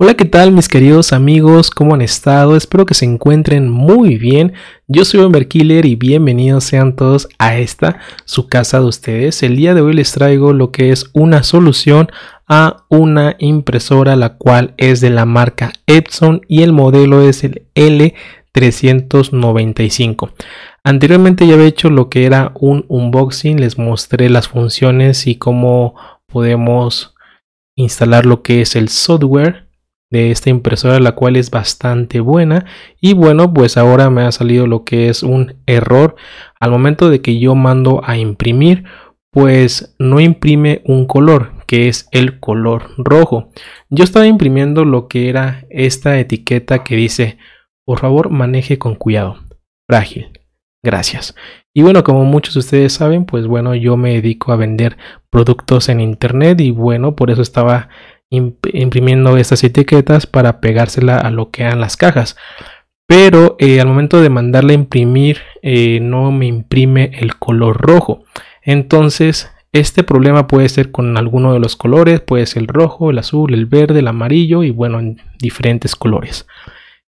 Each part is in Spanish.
Hola, ¿qué tal mis queridos amigos? ¿Cómo han estado? Espero que se encuentren muy bien. Yo soy Omer Killer y bienvenidos sean todos a esta, su casa de ustedes. El día de hoy les traigo lo que es una solución a una impresora la cual es de la marca Epson y el modelo es el L395. Anteriormente ya había hecho lo que era un unboxing, les mostré las funciones y cómo podemos instalar lo que es el software de esta impresora la cual es bastante buena y bueno pues ahora me ha salido lo que es un error al momento de que yo mando a imprimir pues no imprime un color que es el color rojo yo estaba imprimiendo lo que era esta etiqueta que dice por favor maneje con cuidado frágil gracias y bueno, como muchos de ustedes saben, pues bueno, yo me dedico a vender productos en internet y bueno, por eso estaba imprimiendo estas etiquetas para pegársela a lo que eran las cajas. Pero eh, al momento de mandarle a imprimir eh, no me imprime el color rojo. Entonces este problema puede ser con alguno de los colores, puede ser el rojo, el azul, el verde, el amarillo y bueno, en diferentes colores.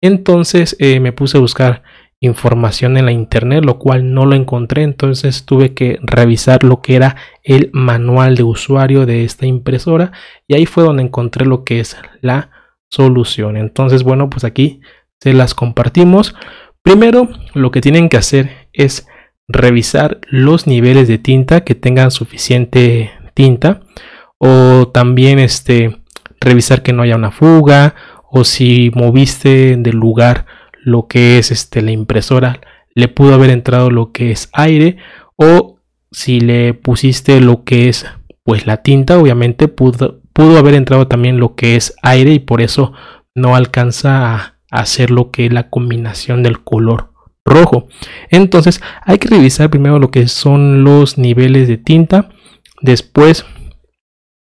Entonces eh, me puse a buscar información en la internet, lo cual no lo encontré, entonces tuve que revisar lo que era el manual de usuario de esta impresora y ahí fue donde encontré lo que es la solución. Entonces, bueno, pues aquí se las compartimos. Primero, lo que tienen que hacer es revisar los niveles de tinta que tengan suficiente tinta o también este revisar que no haya una fuga o si moviste del lugar lo que es este, la impresora, le pudo haber entrado lo que es aire o si le pusiste lo que es pues la tinta, obviamente pudo, haber entrado también lo que es aire y por eso no alcanza a hacer lo que es la combinación del color rojo. Entonces hay que revisar primero lo que son los niveles de tinta. Después,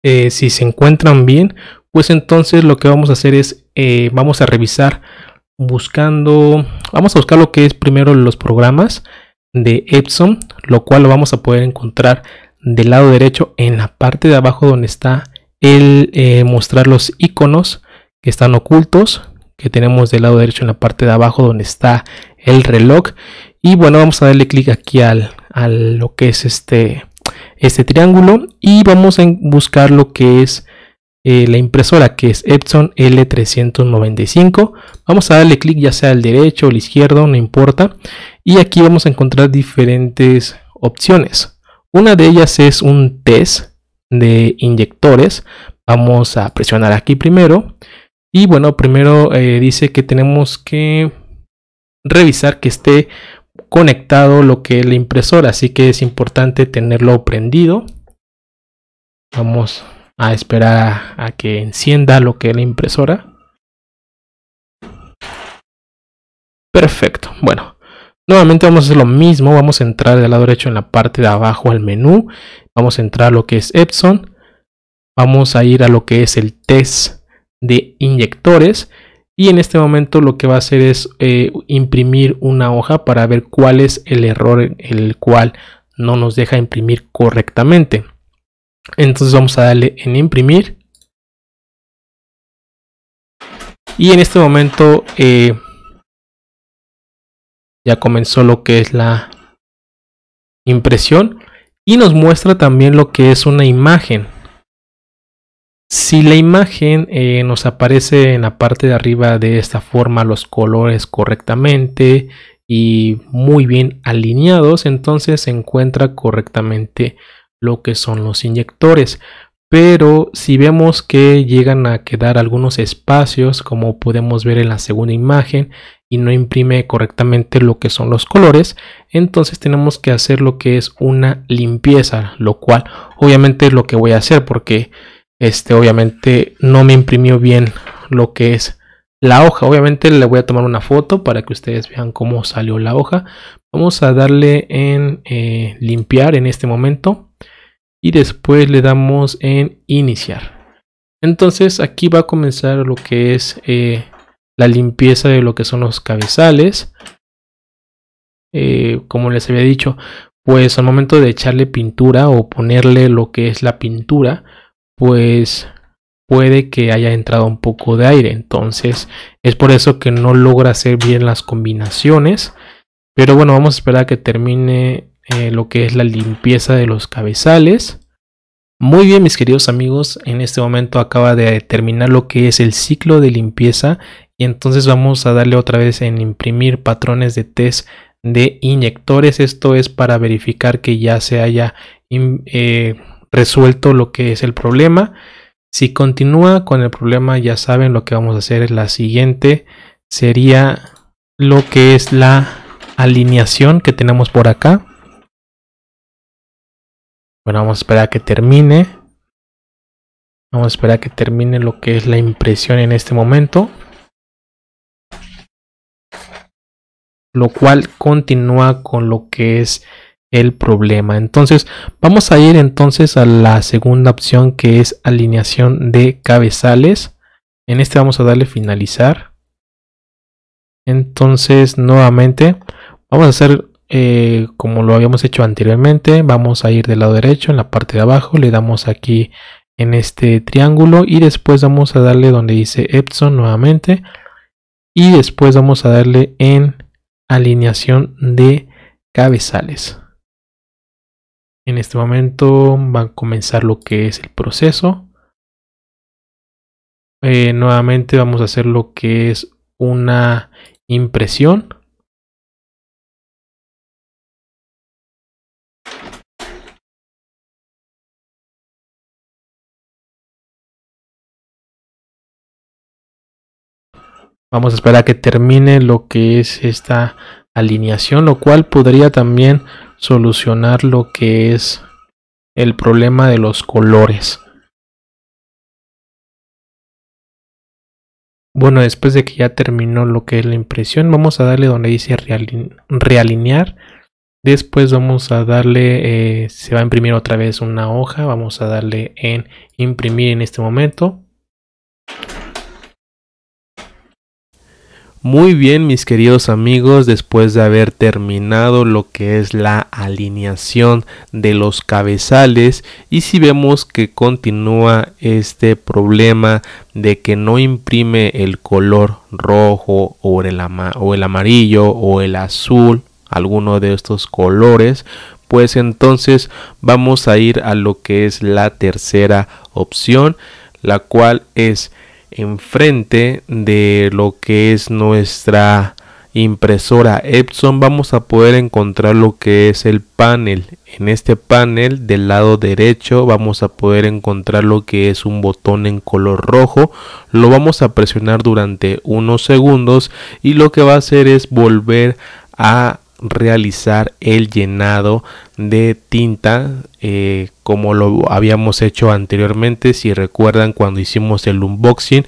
eh, si se encuentran bien, pues entonces lo que vamos a hacer es eh, vamos a revisar buscando, vamos a buscar lo que es primero los programas de Epson, lo cual lo vamos a poder encontrar del lado derecho en la parte de abajo donde está el eh, mostrar los iconos que están ocultos que tenemos del lado derecho en la parte de abajo donde está el reloj y bueno vamos a darle clic aquí al a lo que es este este triángulo y vamos a buscar lo que es eh, la impresora que es Epson L395. Vamos a darle clic ya sea al derecho o al izquierdo, no importa. Y aquí vamos a encontrar diferentes opciones. Una de ellas es un test de inyectores. Vamos a presionar aquí primero. Y bueno, primero eh, dice que tenemos que revisar que esté conectado lo que es la impresora. Así que es importante tenerlo prendido. Vamos a esperar a que encienda lo que es la impresora. Perfecto, bueno. Nuevamente vamos a hacer lo mismo, vamos a entrar del lado derecho en la parte de abajo al menú, vamos a entrar a lo que es Epson, vamos a ir a lo que es el test de inyectores y en este momento lo que va a hacer es eh, imprimir una hoja para ver cuál es el error el cual no nos deja imprimir correctamente. Entonces vamos a darle en imprimir. Y en este momento eh, ya comenzó lo que es la impresión. Y nos muestra también lo que es una imagen. Si la imagen eh, nos aparece en la parte de arriba de esta forma los colores correctamente y muy bien alineados, entonces se encuentra correctamente lo que son los inyectores. Pero si vemos que llegan a quedar algunos espacios, como podemos ver en la segunda imagen, y no imprime correctamente lo que son los colores, entonces tenemos que hacer lo que es una limpieza, lo cual obviamente es lo que voy a hacer porque este obviamente no me imprimió bien lo que es la hoja. Obviamente le voy a tomar una foto para que ustedes vean cómo salió la hoja. Vamos a darle en eh, limpiar en este momento y después le damos en iniciar. Entonces aquí va a comenzar lo que es eh, la limpieza de lo que son los cabezales. Eh, como les había dicho, pues al momento de echarle pintura o ponerle lo que es la pintura, pues puede que haya entrado un poco de aire. Entonces es por eso que no logra hacer bien las combinaciones. Pero bueno, vamos a esperar a que termine eh, lo que es la limpieza de los cabezales. Muy bien mis queridos amigos, en este momento acaba de terminar lo que es el ciclo de limpieza y entonces vamos a darle otra vez en imprimir patrones de test de inyectores. Esto es para verificar que ya se haya eh, resuelto lo que es el problema. Si continúa con el problema ya saben lo que vamos a hacer es la siguiente. Sería lo que es la alineación que tenemos por acá. Bueno, vamos a esperar a que termine. Vamos a esperar a que termine lo que es la impresión en este momento. Lo cual continúa con lo que es el problema. Entonces vamos a ir entonces a la segunda opción que es alineación de cabezales. En este vamos a darle finalizar. Entonces nuevamente vamos a hacer eh, como lo habíamos hecho anteriormente, vamos a ir del lado derecho en la parte de abajo, le damos aquí en este triángulo y después vamos a darle donde dice Epson nuevamente y después vamos a darle en alineación de cabezales. En este momento va a comenzar lo que es el proceso. Eh, nuevamente vamos a hacer lo que es una impresión Vamos a esperar a que termine lo que es esta alineación, lo cual podría también solucionar lo que es el problema de los colores. Bueno, después de que ya terminó lo que es la impresión, vamos a darle donde dice realinear. Después vamos a darle, eh, se va a imprimir otra vez una hoja, vamos a darle en imprimir en este momento. Muy bien, mis queridos amigos, después de haber terminado lo que es la alineación de los cabezales y si vemos que continúa este problema de que no imprime el color rojo o el, amarillo o el azul, alguno de estos colores, pues entonces vamos a ir a lo que es la tercera opción, la cual es enfrente de lo que es nuestra impresora Epson vamos a poder encontrar lo que es el panel en este panel del lado derecho vamos a poder encontrar lo que es un botón en color rojo lo vamos a presionar durante unos segundos y lo que va a hacer es volver a realizar el llenado de tinta eh, como lo habíamos hecho anteriormente si recuerdan cuando hicimos el unboxing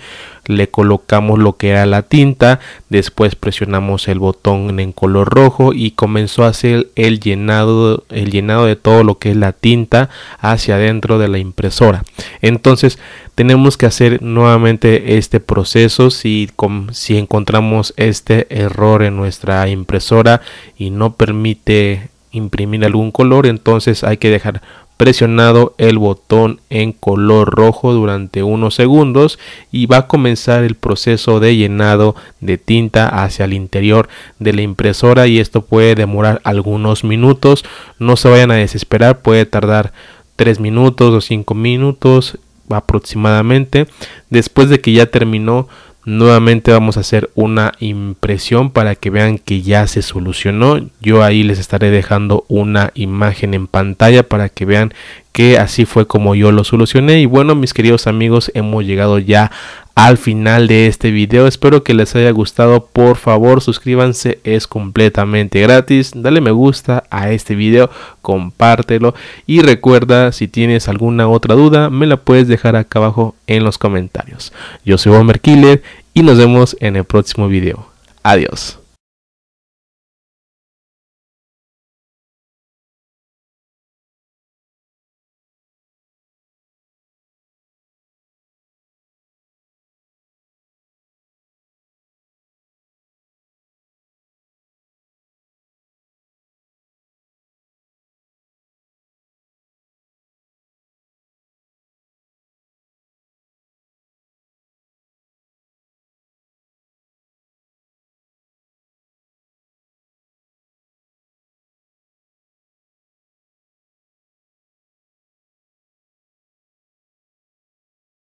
le colocamos lo que era la tinta después presionamos el botón en color rojo y comenzó a hacer el llenado el llenado de todo lo que es la tinta hacia adentro de la impresora entonces tenemos que hacer nuevamente este proceso si, si encontramos este error en nuestra impresora y no permite imprimir algún color entonces hay que dejar presionado el botón en color rojo durante unos segundos y va a comenzar el proceso de llenado de tinta hacia el interior de la impresora y esto puede demorar algunos minutos no se vayan a desesperar puede tardar 3 minutos o 5 minutos aproximadamente. Después de que ya terminó, nuevamente vamos a hacer una impresión para que vean que ya se solucionó. Yo ahí les estaré dejando una imagen en pantalla para que vean que así fue como yo lo solucioné. Y bueno, mis queridos amigos, hemos llegado ya al final de este video. Espero que les haya gustado. Por favor, suscríbanse, es completamente gratis. Dale me gusta a este video, compártelo y recuerda si tienes alguna otra duda, me la puedes dejar acá abajo en los comentarios. Yo soy Bomber Killer y nos vemos en el próximo video. Adiós.